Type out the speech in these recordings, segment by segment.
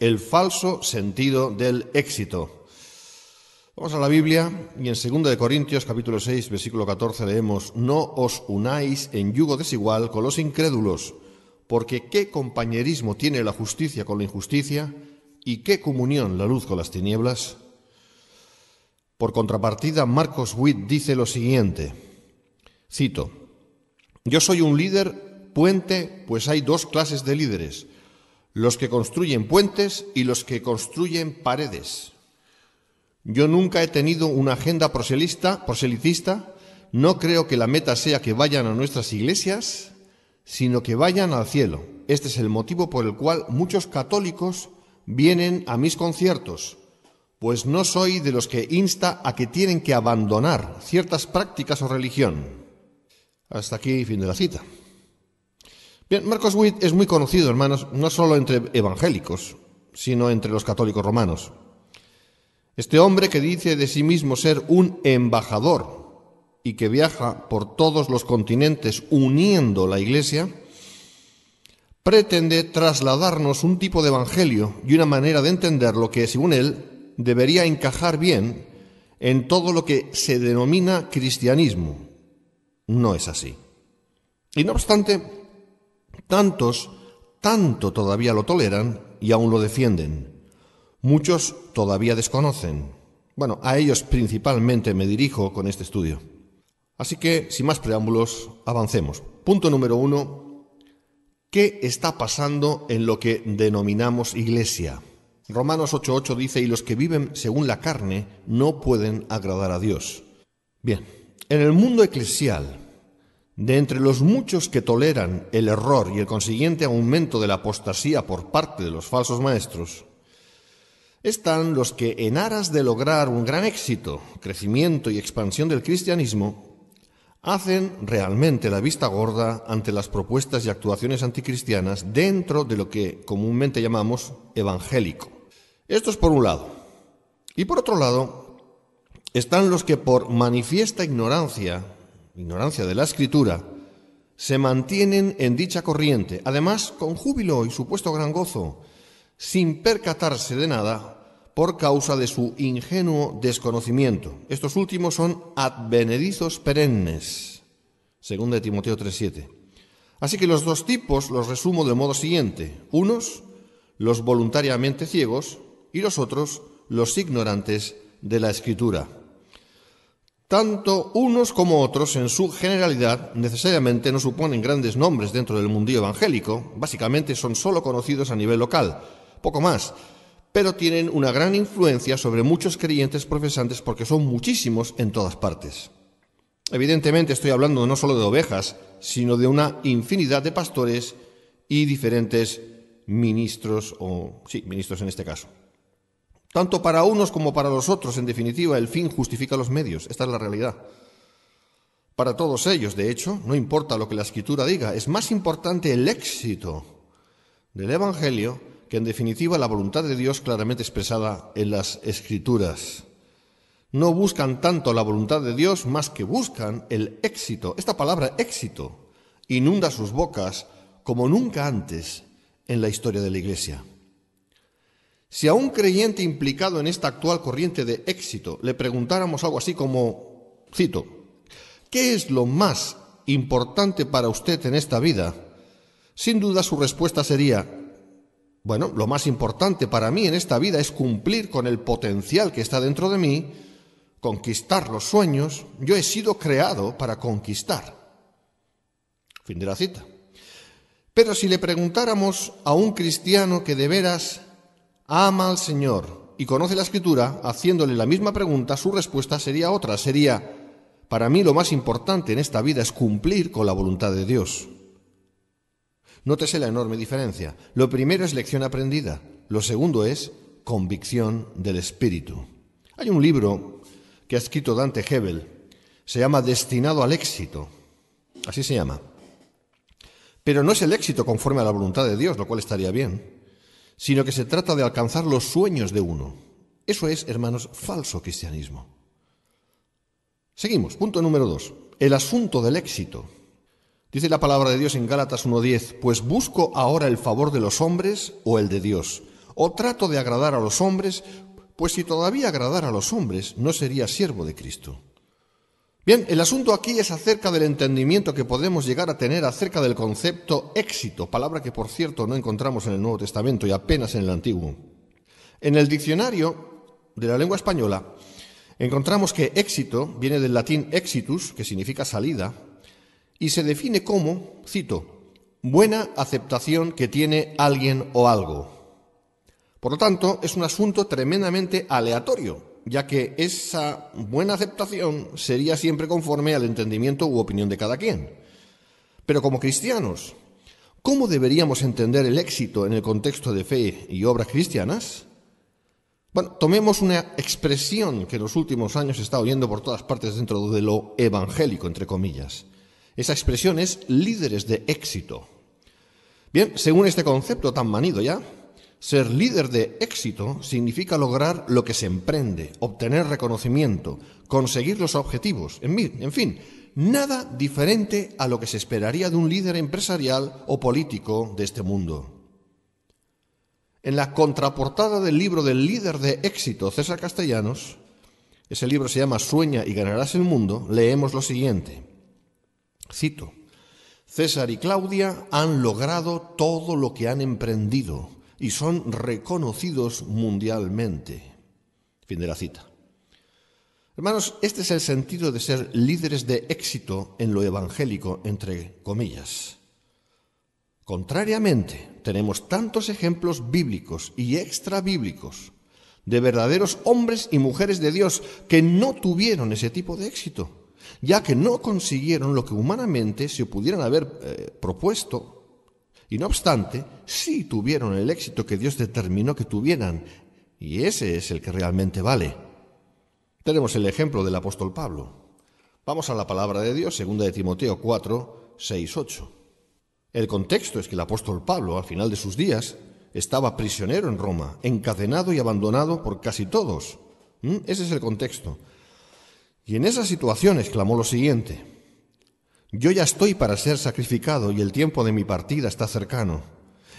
el falso sentido del éxito. Vamos a la Biblia y en 2 de Corintios capítulo 6 versículo 14 leemos, no os unáis en yugo desigual con los incrédulos, porque qué compañerismo tiene la justicia con la injusticia y qué comunión la luz con las tinieblas. Por contrapartida, Marcos Witt dice lo siguiente, cito, yo soy un líder puente, pues hay dos clases de líderes, los que construyen puentes y los que construyen paredes. Yo nunca he tenido una agenda proselista, proselitista, no creo que la meta sea que vayan a nuestras iglesias, sino que vayan al cielo. Este es el motivo por el cual muchos católicos vienen a mis conciertos, pues no soy de los que insta a que tienen que abandonar ciertas prácticas o religión. Hasta aquí fin de la cita. Bien, Marcos Witt es muy conocido, hermanos, no solo entre evangélicos, sino entre los católicos romanos. Este hombre que dice de sí mismo ser un embajador y que viaja por todos los continentes uniendo la Iglesia, pretende trasladarnos un tipo de evangelio y una manera de entender lo que, según él, debería encajar bien en todo lo que se denomina cristianismo. No es así. Y no obstante, Tantos, tanto todavía lo toleran y aún lo defienden. Muchos todavía desconocen. Bueno, a ellos principalmente me dirijo con este estudio. Así que, sin más preámbulos, avancemos. Punto número uno. ¿Qué está pasando en lo que denominamos iglesia? Romanos 8:8 dice, y los que viven según la carne no pueden agradar a Dios. Bien, en el mundo eclesial, de entre los muchos que toleran el error y el consiguiente aumento de la apostasía por parte de los falsos maestros, están los que, en aras de lograr un gran éxito, crecimiento y expansión del cristianismo, hacen realmente la vista gorda ante las propuestas y actuaciones anticristianas dentro de lo que comúnmente llamamos evangélico. Esto es por un lado. Y por otro lado, están los que por manifiesta ignorancia ignorancia de la escritura, se mantienen en dicha corriente, además con júbilo y supuesto gran gozo, sin percatarse de nada por causa de su ingenuo desconocimiento. Estos últimos son advenedizos perennes, según de Timoteo 3.7. Así que los dos tipos los resumo del modo siguiente. Unos, los voluntariamente ciegos, y los otros, los ignorantes de la escritura. Tanto unos como otros, en su generalidad, necesariamente no suponen grandes nombres dentro del mundillo evangélico, básicamente son solo conocidos a nivel local, poco más, pero tienen una gran influencia sobre muchos creyentes profesantes porque son muchísimos en todas partes. Evidentemente estoy hablando no solo de ovejas, sino de una infinidad de pastores y diferentes ministros, o sí, ministros en este caso. Tanto para unos como para los otros, en definitiva, el fin justifica los medios. Esta es la realidad. Para todos ellos, de hecho, no importa lo que la escritura diga, es más importante el éxito del Evangelio que en definitiva la voluntad de Dios claramente expresada en las escrituras. No buscan tanto la voluntad de Dios más que buscan el éxito. Esta palabra éxito inunda sus bocas como nunca antes en la historia de la Iglesia. Si a un creyente implicado en esta actual corriente de éxito le preguntáramos algo así como, cito, ¿qué es lo más importante para usted en esta vida? Sin duda su respuesta sería, bueno, lo más importante para mí en esta vida es cumplir con el potencial que está dentro de mí, conquistar los sueños, yo he sido creado para conquistar. Fin de la cita. Pero si le preguntáramos a un cristiano que de veras ama al Señor y conoce la escritura, haciéndole la misma pregunta, su respuesta sería otra, sería, para mí lo más importante en esta vida es cumplir con la voluntad de Dios. Nótese la enorme diferencia. Lo primero es lección aprendida, lo segundo es convicción del Espíritu. Hay un libro que ha escrito Dante Hebel, se llama Destinado al éxito, así se llama. Pero no es el éxito conforme a la voluntad de Dios, lo cual estaría bien sino que se trata de alcanzar los sueños de uno. Eso es, hermanos, falso cristianismo. Seguimos, punto número dos, el asunto del éxito. Dice la palabra de Dios en Gálatas 1.10, pues busco ahora el favor de los hombres o el de Dios, o trato de agradar a los hombres, pues si todavía agradara a los hombres no sería siervo de Cristo. Bien, el asunto aquí es acerca del entendimiento que podemos llegar a tener acerca del concepto éxito, palabra que por cierto no encontramos en el Nuevo Testamento y apenas en el Antiguo. En el diccionario de la lengua española encontramos que éxito viene del latín exitus, que significa salida, y se define como, cito, buena aceptación que tiene alguien o algo. Por lo tanto, es un asunto tremendamente aleatorio, ya que esa buena aceptación sería siempre conforme al entendimiento u opinión de cada quien. Pero como cristianos, ¿cómo deberíamos entender el éxito en el contexto de fe y obras cristianas? Bueno, tomemos una expresión que en los últimos años se está oyendo por todas partes dentro de lo evangélico, entre comillas. Esa expresión es líderes de éxito. Bien, según este concepto tan manido ya, ser líder de éxito significa lograr lo que se emprende, obtener reconocimiento, conseguir los objetivos, en fin, nada diferente a lo que se esperaría de un líder empresarial o político de este mundo. En la contraportada del libro del líder de éxito, César Castellanos, ese libro se llama Sueña y ganarás el mundo, leemos lo siguiente. Cito, César y Claudia han logrado todo lo que han emprendido y son reconocidos mundialmente. Fin de la cita. Hermanos, este es el sentido de ser líderes de éxito en lo evangélico, entre comillas. Contrariamente, tenemos tantos ejemplos bíblicos y extrabíblicos de verdaderos hombres y mujeres de Dios que no tuvieron ese tipo de éxito, ya que no consiguieron lo que humanamente se pudieran haber eh, propuesto y no obstante, sí tuvieron el éxito que Dios determinó que tuvieran, y ese es el que realmente vale. Tenemos el ejemplo del apóstol Pablo. Vamos a la palabra de Dios, segunda de Timoteo 4, 6, 8. El contexto es que el apóstol Pablo, al final de sus días, estaba prisionero en Roma, encadenado y abandonado por casi todos. ¿Mm? Ese es el contexto. Y en esa situación exclamó lo siguiente, yo ya estoy para ser sacrificado y el tiempo de mi partida está cercano.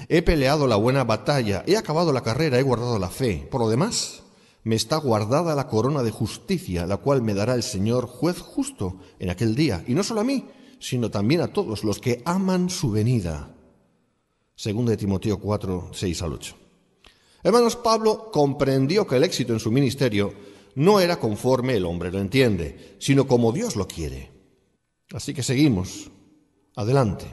He peleado la buena batalla, he acabado la carrera, he guardado la fe. Por lo demás, me está guardada la corona de justicia, la cual me dará el Señor juez justo en aquel día, y no solo a mí, sino también a todos los que aman su venida. Segundo de Timoteo 4, 6 al 8. Hermanos, Pablo comprendió que el éxito en su ministerio no era conforme el hombre lo entiende, sino como Dios lo quiere. Así que seguimos. Adelante.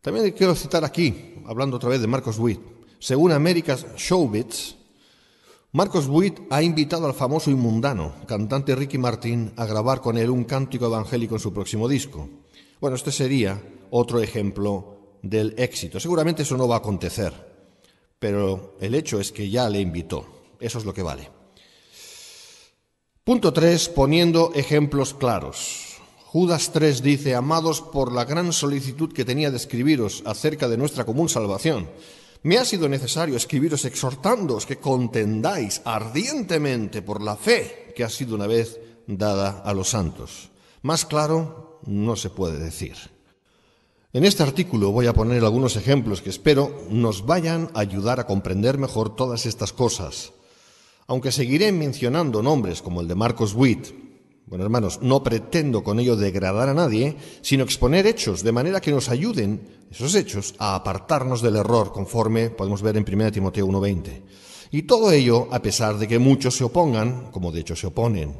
También quiero citar aquí, hablando otra vez de Marcos Witt, según America's Showbiz, Marcos Witt ha invitado al famoso y mundano cantante Ricky Martin a grabar con él un cántico evangélico en su próximo disco. Bueno, este sería otro ejemplo del éxito. Seguramente eso no va a acontecer, pero el hecho es que ya le invitó. Eso es lo que vale. Punto 3. Poniendo ejemplos claros. Judas 3 dice, amados por la gran solicitud que tenía de escribiros acerca de nuestra común salvación, me ha sido necesario escribiros exhortándoos que contendáis ardientemente por la fe que ha sido una vez dada a los santos. Más claro, no se puede decir. En este artículo voy a poner algunos ejemplos que espero nos vayan a ayudar a comprender mejor todas estas cosas, aunque seguiré mencionando nombres como el de Marcos Witt, bueno, hermanos, no pretendo con ello degradar a nadie, sino exponer hechos de manera que nos ayuden, esos hechos, a apartarnos del error, conforme podemos ver en 1 Timoteo 1.20. Y todo ello a pesar de que muchos se opongan, como de hecho se oponen.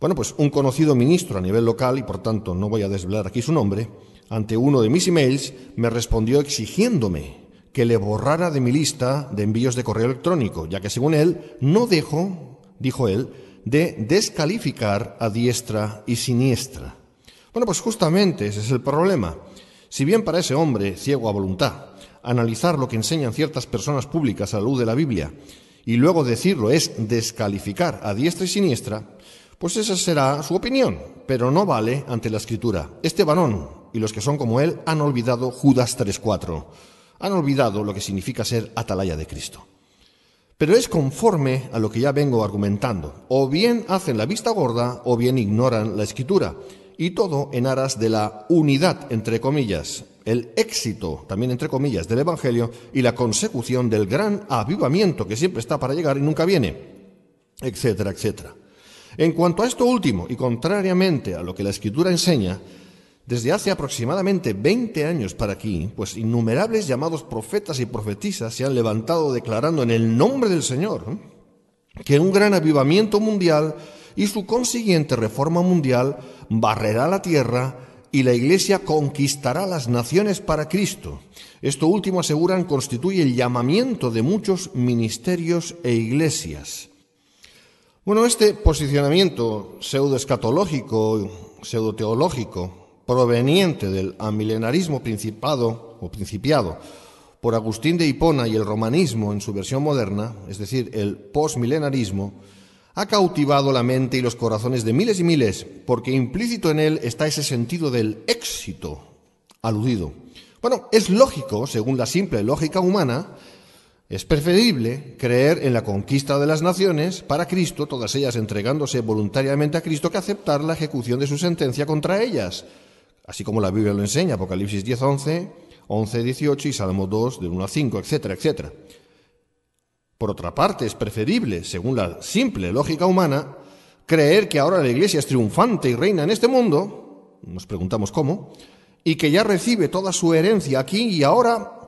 Bueno, pues un conocido ministro a nivel local, y por tanto no voy a desvelar aquí su nombre, ante uno de mis emails me respondió exigiéndome que le borrara de mi lista de envíos de correo electrónico, ya que según él, no dejo, dijo él, de descalificar a diestra y siniestra. Bueno, pues justamente ese es el problema. Si bien para ese hombre, ciego a voluntad, analizar lo que enseñan ciertas personas públicas a la luz de la Biblia y luego decirlo es descalificar a diestra y siniestra, pues esa será su opinión, pero no vale ante la escritura. Este varón y los que son como él han olvidado Judas 3.4, han olvidado lo que significa ser atalaya de Cristo. Pero es conforme a lo que ya vengo argumentando. O bien hacen la vista gorda o bien ignoran la escritura. Y todo en aras de la unidad, entre comillas, el éxito, también entre comillas, del Evangelio y la consecución del gran avivamiento que siempre está para llegar y nunca viene, etcétera, etcétera. En cuanto a esto último, y contrariamente a lo que la Escritura enseña, desde hace aproximadamente 20 años para aquí, pues innumerables llamados profetas y profetisas se han levantado declarando en el nombre del Señor que un gran avivamiento mundial y su consiguiente reforma mundial barrerá la tierra y la Iglesia conquistará las naciones para Cristo. Esto último aseguran constituye el llamamiento de muchos ministerios e iglesias. Bueno, este posicionamiento pseudoescatológico, teológico proveniente del amilenarismo principado o principiado por Agustín de Hipona y el romanismo en su versión moderna, es decir, el posmilenarismo, ha cautivado la mente y los corazones de miles y miles, porque implícito en él está ese sentido del éxito aludido. Bueno, es lógico, según la simple lógica humana, es preferible creer en la conquista de las naciones para Cristo, todas ellas entregándose voluntariamente a Cristo, que aceptar la ejecución de su sentencia contra ellas así como la Biblia lo enseña, Apocalipsis 10, 11, 11, 18 y Salmo 2, del 1 a 5, etcétera, etcétera. Por otra parte, es preferible, según la simple lógica humana, creer que ahora la Iglesia es triunfante y reina en este mundo, nos preguntamos cómo, y que ya recibe toda su herencia aquí y ahora,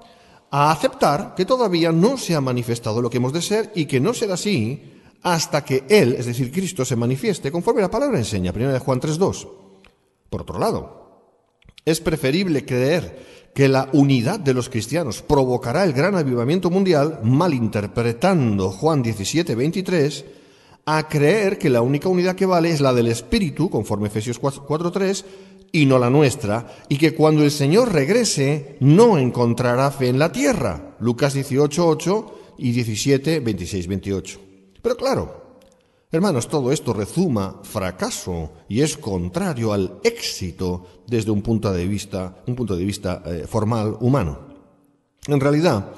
a aceptar que todavía no se ha manifestado lo que hemos de ser y que no será así hasta que Él, es decir, Cristo, se manifieste, conforme la palabra enseña, 1 Juan 3.2. Por otro lado, es preferible creer que la unidad de los cristianos provocará el gran avivamiento mundial, malinterpretando Juan 17, 23, a creer que la única unidad que vale es la del Espíritu, conforme Efesios 4, 4.3, y no la nuestra, y que cuando el Señor regrese no encontrará fe en la tierra, Lucas 8 y 17, 26, 28. Pero claro, Hermanos, todo esto rezuma fracaso y es contrario al éxito desde un punto de vista, un punto de vista eh, formal humano. En realidad,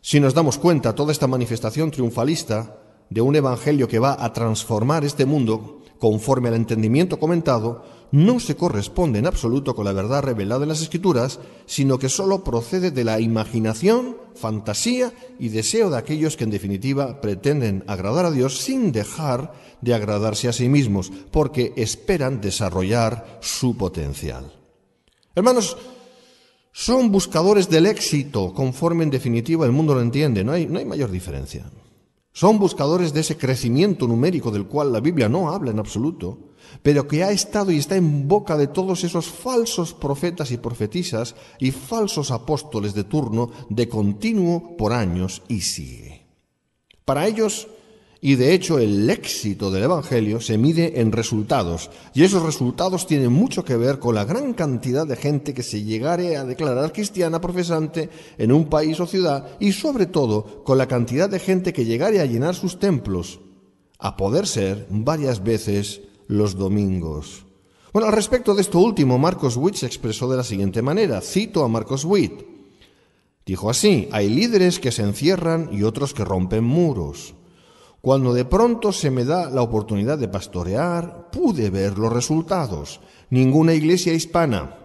si nos damos cuenta, toda esta manifestación triunfalista de un evangelio que va a transformar este mundo conforme al entendimiento comentado, no se corresponde en absoluto con la verdad revelada en las Escrituras, sino que sólo procede de la imaginación, fantasía y deseo de aquellos que en definitiva pretenden agradar a Dios sin dejar de agradarse a sí mismos, porque esperan desarrollar su potencial. Hermanos, son buscadores del éxito, conforme en definitiva el mundo lo entiende, no hay, no hay mayor diferencia. Son buscadores de ese crecimiento numérico del cual la Biblia no habla en absoluto, pero que ha estado y está en boca de todos esos falsos profetas y profetisas y falsos apóstoles de turno de continuo por años y sigue. Para ellos, y de hecho el éxito del Evangelio se mide en resultados, y esos resultados tienen mucho que ver con la gran cantidad de gente que se llegare a declarar cristiana profesante en un país o ciudad, y sobre todo con la cantidad de gente que llegare a llenar sus templos, a poder ser varias veces los domingos. Bueno, al respecto de esto último, Marcos Witt se expresó de la siguiente manera. Cito a Marcos Witt. Dijo así, hay líderes que se encierran y otros que rompen muros. Cuando de pronto se me da la oportunidad de pastorear, pude ver los resultados. Ninguna iglesia hispana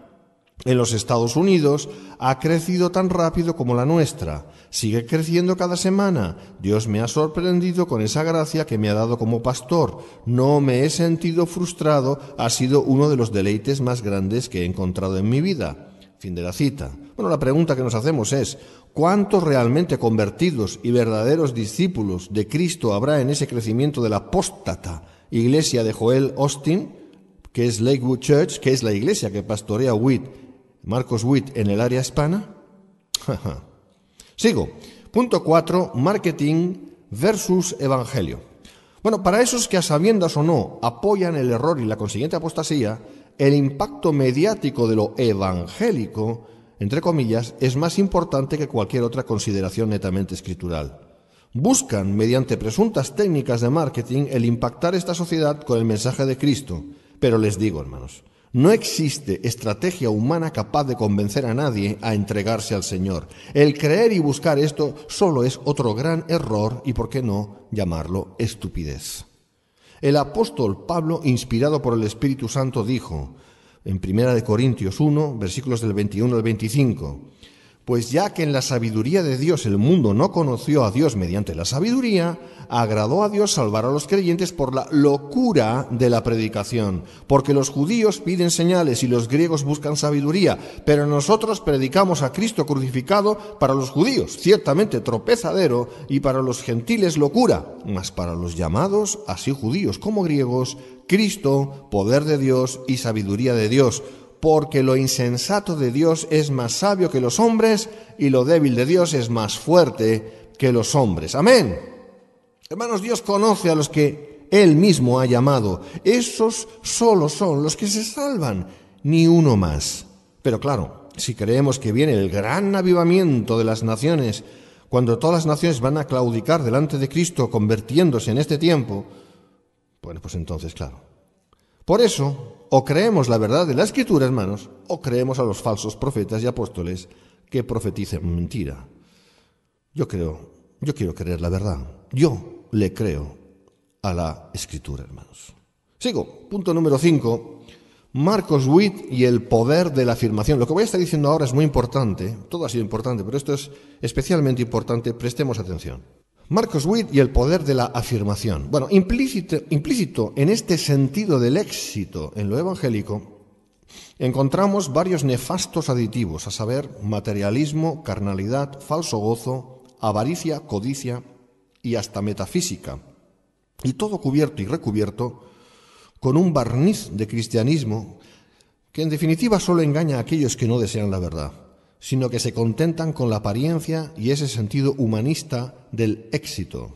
en los Estados Unidos ha crecido tan rápido como la nuestra. Sigue creciendo cada semana. Dios me ha sorprendido con esa gracia que me ha dado como pastor. No me he sentido frustrado. Ha sido uno de los deleites más grandes que he encontrado en mi vida. Fin de la cita. Bueno, la pregunta que nos hacemos es, ¿cuántos realmente convertidos y verdaderos discípulos de Cristo habrá en ese crecimiento de la apóstata iglesia de Joel Austin, que es Lakewood Church, que es la iglesia que pastorea Marcos Witt en el área hispana? Sigo. Punto 4. Marketing versus Evangelio. Bueno, para esos que a sabiendas o no apoyan el error y la consiguiente apostasía, el impacto mediático de lo evangélico entre comillas, es más importante que cualquier otra consideración netamente escritural. Buscan, mediante presuntas técnicas de marketing, el impactar esta sociedad con el mensaje de Cristo. Pero les digo, hermanos, no existe estrategia humana capaz de convencer a nadie a entregarse al Señor. El creer y buscar esto solo es otro gran error y, por qué no, llamarlo estupidez. El apóstol Pablo, inspirado por el Espíritu Santo, dijo, en Primera de Corintios 1, versículos del 21 al 25. Pues ya que en la sabiduría de Dios el mundo no conoció a Dios mediante la sabiduría, agradó a Dios salvar a los creyentes por la locura de la predicación, porque los judíos piden señales y los griegos buscan sabiduría, pero nosotros predicamos a Cristo crucificado para los judíos, ciertamente tropezadero, y para los gentiles locura, mas para los llamados, así judíos como griegos, Cristo, poder de Dios y sabiduría de Dios, porque lo insensato de Dios es más sabio que los hombres y lo débil de Dios es más fuerte que los hombres. Amén. Hermanos, Dios conoce a los que Él mismo ha llamado. Esos solo son los que se salvan, ni uno más. Pero claro, si creemos que viene el gran avivamiento de las naciones, cuando todas las naciones van a claudicar delante de Cristo convirtiéndose en este tiempo, bueno, pues entonces, claro. Por eso, o creemos la verdad de la Escritura, hermanos, o creemos a los falsos profetas y apóstoles que profeticen mentira. Yo creo, yo quiero creer la verdad. Yo le creo a la Escritura, hermanos. Sigo, punto número 5. Marcos Witt y el poder de la afirmación. Lo que voy a estar diciendo ahora es muy importante, todo ha sido importante, pero esto es especialmente importante, prestemos atención. Marcos Witt y el poder de la afirmación. Bueno, implícito, en este sentido del éxito en lo evangélico, encontramos varios nefastos aditivos, a saber, materialismo, carnalidad, falso gozo, avaricia, codicia y hasta metafísica. Y todo cubierto y recubierto con un barniz de cristianismo que en definitiva solo engaña a aquellos que no desean la verdad sino que se contentan con la apariencia y ese sentido humanista del éxito.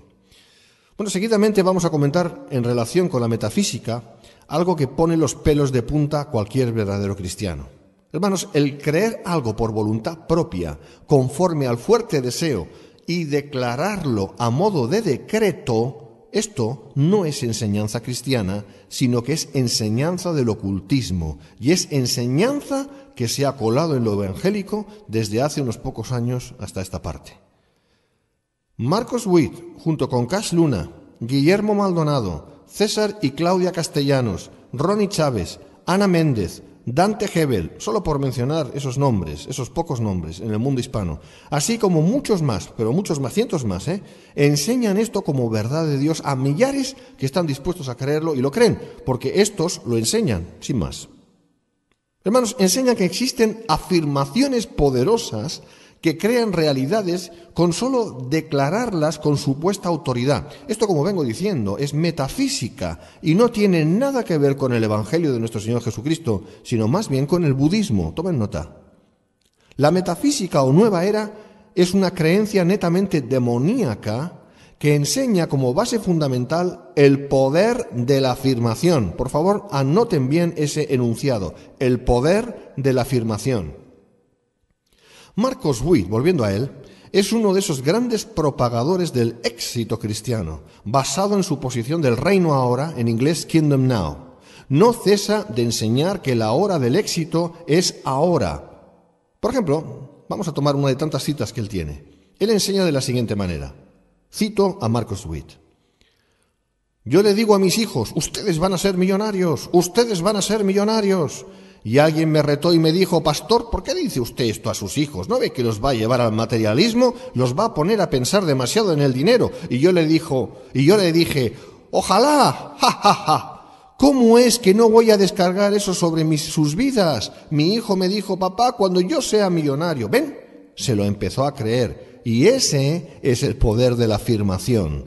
Bueno, seguidamente vamos a comentar en relación con la metafísica algo que pone los pelos de punta a cualquier verdadero cristiano. Hermanos, el creer algo por voluntad propia, conforme al fuerte deseo, y declararlo a modo de decreto, esto no es enseñanza cristiana, sino que es enseñanza del ocultismo y es enseñanza que se ha colado en lo evangélico desde hace unos pocos años hasta esta parte. Marcos Witt, junto con Cas Luna, Guillermo Maldonado, César y Claudia Castellanos, Ronnie Chávez, Ana Méndez, Dante Hebel, solo por mencionar esos nombres, esos pocos nombres en el mundo hispano, así como muchos más, pero muchos más, cientos más, ¿eh? enseñan esto como verdad de Dios a millares que están dispuestos a creerlo y lo creen, porque estos lo enseñan, sin más. Hermanos, enseñan que existen afirmaciones poderosas que crean realidades con solo declararlas con supuesta autoridad. Esto, como vengo diciendo, es metafísica y no tiene nada que ver con el Evangelio de nuestro Señor Jesucristo, sino más bien con el budismo. Tomen nota. La metafísica o nueva era es una creencia netamente demoníaca que enseña como base fundamental el poder de la afirmación. Por favor, anoten bien ese enunciado, el poder de la afirmación. Marcos Witt, volviendo a él, es uno de esos grandes propagadores del éxito cristiano, basado en su posición del reino ahora, en inglés Kingdom Now. No cesa de enseñar que la hora del éxito es ahora. Por ejemplo, vamos a tomar una de tantas citas que él tiene. Él enseña de la siguiente manera. Cito a Marcos Witt. Yo le digo a mis hijos, ustedes van a ser millonarios, ustedes van a ser millonarios. Y alguien me retó y me dijo, Pastor, ¿por qué dice usted esto a sus hijos? ¿No ve que los va a llevar al materialismo? Los va a poner a pensar demasiado en el dinero. Y yo le dijo, y yo le dije, ojalá, ja, ja, ja. ¿Cómo es que no voy a descargar eso sobre mis, sus vidas? Mi hijo me dijo, papá, cuando yo sea millonario, ven, se lo empezó a creer. Y ese es el poder de la afirmación.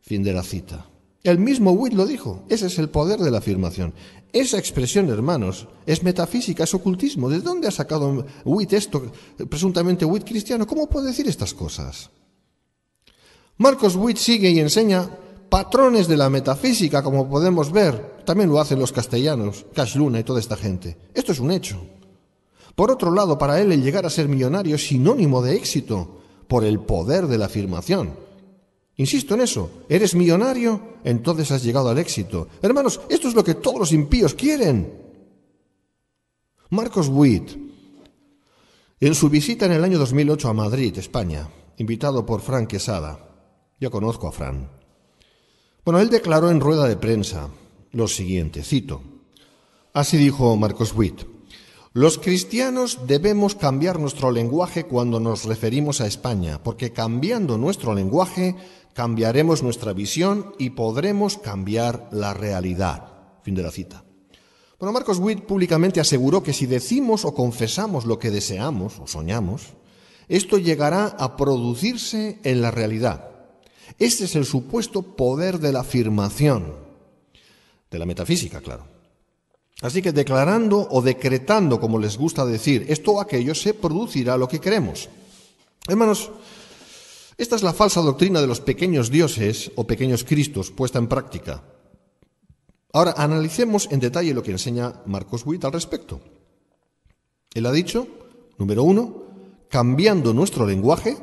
Fin de la cita. El mismo Witt lo dijo. Ese es el poder de la afirmación. Esa expresión, hermanos, es metafísica, es ocultismo. ¿De dónde ha sacado Witt esto? Presuntamente Witt cristiano. ¿Cómo puede decir estas cosas? Marcos Witt sigue y enseña patrones de la metafísica, como podemos ver. También lo hacen los castellanos, Cash Luna y toda esta gente. Esto es un hecho. Por otro lado, para él el llegar a ser millonario es sinónimo de éxito por el poder de la afirmación. Insisto en eso. ¿Eres millonario? Entonces has llegado al éxito. Hermanos, esto es lo que todos los impíos quieren. Marcos Witt, en su visita en el año 2008 a Madrid, España, invitado por Frank Quesada, yo conozco a Fran. Bueno, él declaró en rueda de prensa lo siguiente, cito. Así dijo Marcos Witt. Los cristianos debemos cambiar nuestro lenguaje cuando nos referimos a España, porque cambiando nuestro lenguaje cambiaremos nuestra visión y podremos cambiar la realidad. Fin de la cita. Bueno, Marcos Witt públicamente aseguró que si decimos o confesamos lo que deseamos o soñamos, esto llegará a producirse en la realidad. Este es el supuesto poder de la afirmación, de la metafísica, claro. Así que declarando o decretando, como les gusta decir, esto o aquello, se producirá lo que queremos. Hermanos, esta es la falsa doctrina de los pequeños dioses o pequeños cristos puesta en práctica. Ahora analicemos en detalle lo que enseña Marcos Witt al respecto. Él ha dicho, número uno, cambiando nuestro lenguaje,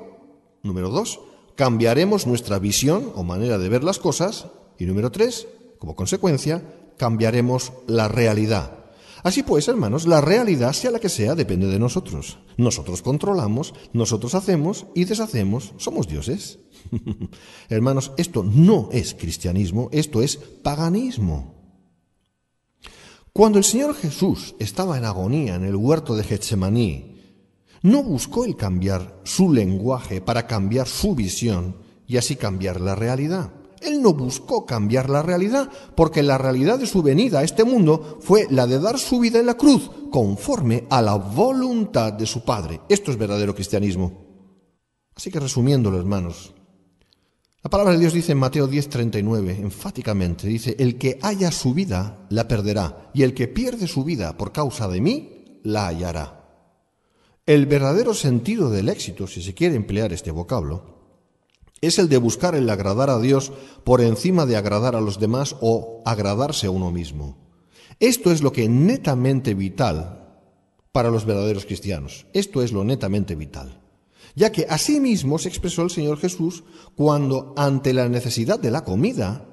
número dos, cambiaremos nuestra visión o manera de ver las cosas, y número tres, como consecuencia, cambiaremos la realidad. Así pues, hermanos, la realidad, sea la que sea, depende de nosotros. Nosotros controlamos, nosotros hacemos y deshacemos, somos dioses. hermanos, esto no es cristianismo, esto es paganismo. Cuando el Señor Jesús estaba en agonía en el huerto de Getsemaní, no buscó el cambiar su lenguaje para cambiar su visión y así cambiar la realidad. Él no buscó cambiar la realidad, porque la realidad de su venida a este mundo fue la de dar su vida en la cruz, conforme a la voluntad de su Padre. Esto es verdadero cristianismo. Así que resumiendo, hermanos, la palabra de Dios dice en Mateo 10:39, enfáticamente, dice, el que haya su vida, la perderá, y el que pierde su vida por causa de mí, la hallará. El verdadero sentido del éxito, si se quiere emplear este vocablo, es el de buscar el agradar a Dios por encima de agradar a los demás o agradarse a uno mismo. Esto es lo que netamente vital para los verdaderos cristianos. Esto es lo netamente vital. Ya que así mismo se expresó el Señor Jesús cuando, ante la necesidad de la comida,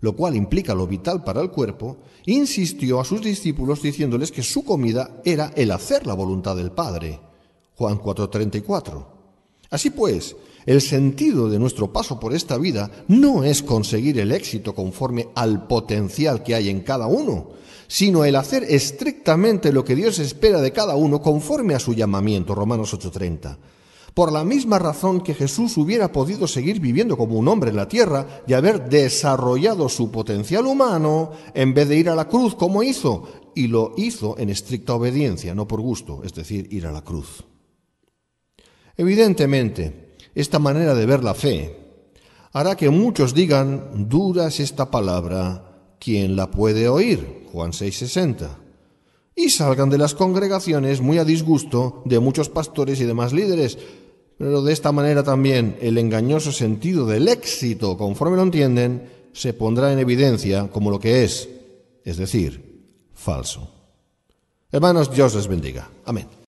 lo cual implica lo vital para el cuerpo, insistió a sus discípulos diciéndoles que su comida era el hacer la voluntad del Padre. Juan 4:34. Así pues, el sentido de nuestro paso por esta vida no es conseguir el éxito conforme al potencial que hay en cada uno, sino el hacer estrictamente lo que Dios espera de cada uno conforme a su llamamiento. Romanos 8:30. Por la misma razón que Jesús hubiera podido seguir viviendo como un hombre en la tierra y haber desarrollado su potencial humano en vez de ir a la cruz como hizo, y lo hizo en estricta obediencia, no por gusto, es decir, ir a la cruz. Evidentemente, esta manera de ver la fe hará que muchos digan, dura es esta palabra, ¿quién la puede oír? Juan 6:60. Y salgan de las congregaciones muy a disgusto de muchos pastores y demás líderes, pero de esta manera también el engañoso sentido del éxito, conforme lo entienden, se pondrá en evidencia como lo que es, es decir, falso. Hermanos, Dios les bendiga. Amén.